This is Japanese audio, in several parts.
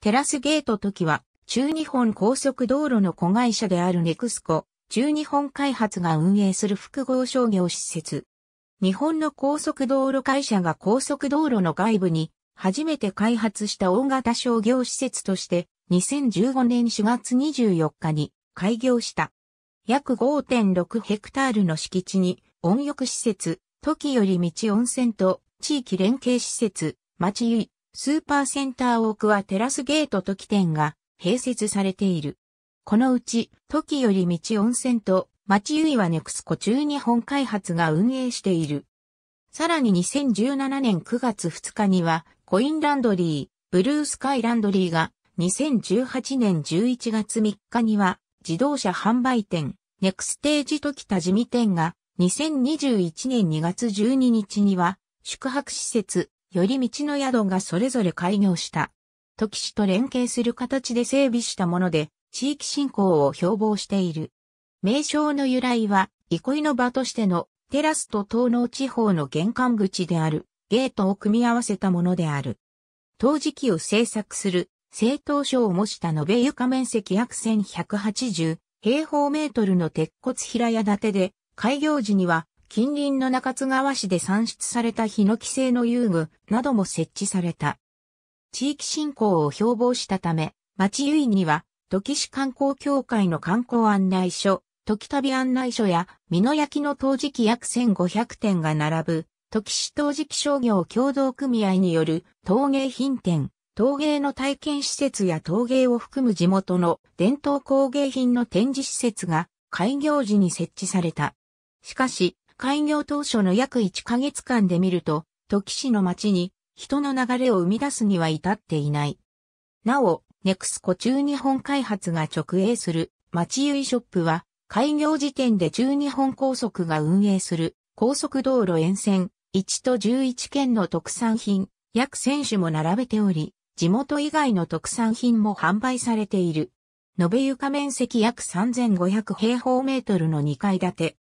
テラスゲート時は、中日本高速道路の子会社であるネクスコ、中日本開発が運営する複合商業施設。日本の高速道路会社が高速道路の外部に初めて開発した大型商業施設として2015年4月24日に開業した。約5.6ヘクタールの敷地に温浴施設、時より道温泉と地域連携施設、町ゆい、スーパーセンターオークはテラスゲート時点が併設されている。このうち、時より道温泉と町ゆいはネクスコ中日本開発が運営している。さらに2017年9月2日には、コインランドリー、ブルースカイランドリーが、2018年11月3日には、自動車販売店、ネクステージ時田地味店が、2021年2月12日には、宿泊施設、寄り道の宿がそれぞれ開業した。時市と連携する形で整備したもので、地域振興を標榜している。名称の由来は、憩いの場としてのテラスと東農地方の玄関口であるゲートを組み合わせたものである。陶磁器を製作する製陶所を模した延べ床面積約1180平方メートルの鉄骨平屋建てで、開業時には近隣の中津川市で産出されたヒノキ製の遊具なども設置された。地域振興を標榜したため、町由井には、土市観光協会の観光案内所、時旅案内所や、美濃焼の陶磁器約1500点が並ぶ、時市陶磁器商業協同組合による陶芸品店、陶芸の体験施設や陶芸を含む地元の伝統工芸品の展示施設が開業時に設置された。しかし、開業当初の約1ヶ月間で見ると、土市の町に人の流れを生み出すには至っていない。なお、ネクスコ中日本開発が直営する町ゆいショップは、開業時点で中日本高速が運営する高速道路沿線1と11県の特産品、約1000種も並べており、地元以外の特産品も販売されている。延べ床面積約3500平方メートルの2階建て、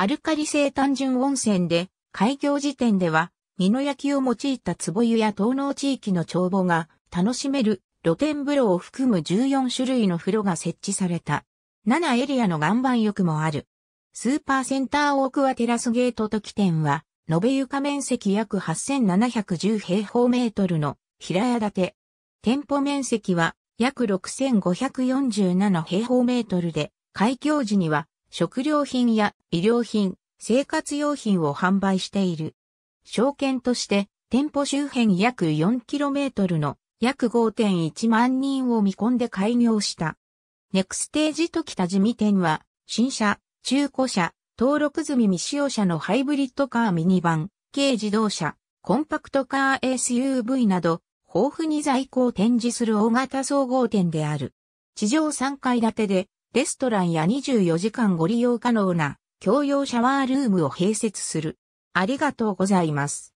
アルカリ性単純温泉で、開業時点では、美濃焼きを用いた壺湯や東農地域の帳簿が楽しめる露天風呂を含む14種類の風呂が設置された。7エリアの岩盤浴もある。スーパーセンターオークテラスゲートと起点は、延べ床面積約8710平方メートルの平屋建て。店舗面積は約6547平方メートルで、開業時には食料品や医療品、生活用品を販売している。証券として店舗周辺約 4km の約5.1万人を見込んで開業した。ネクステージと北地味店は新車、中古車、登録済み未使用車のハイブリッドカーミニバン、軽自動車、コンパクトカー SUV など豊富に在庫を展示する大型総合店である。地上3階建てでレストランや24時間ご利用可能な共用シャワールームを併設する。ありがとうございます。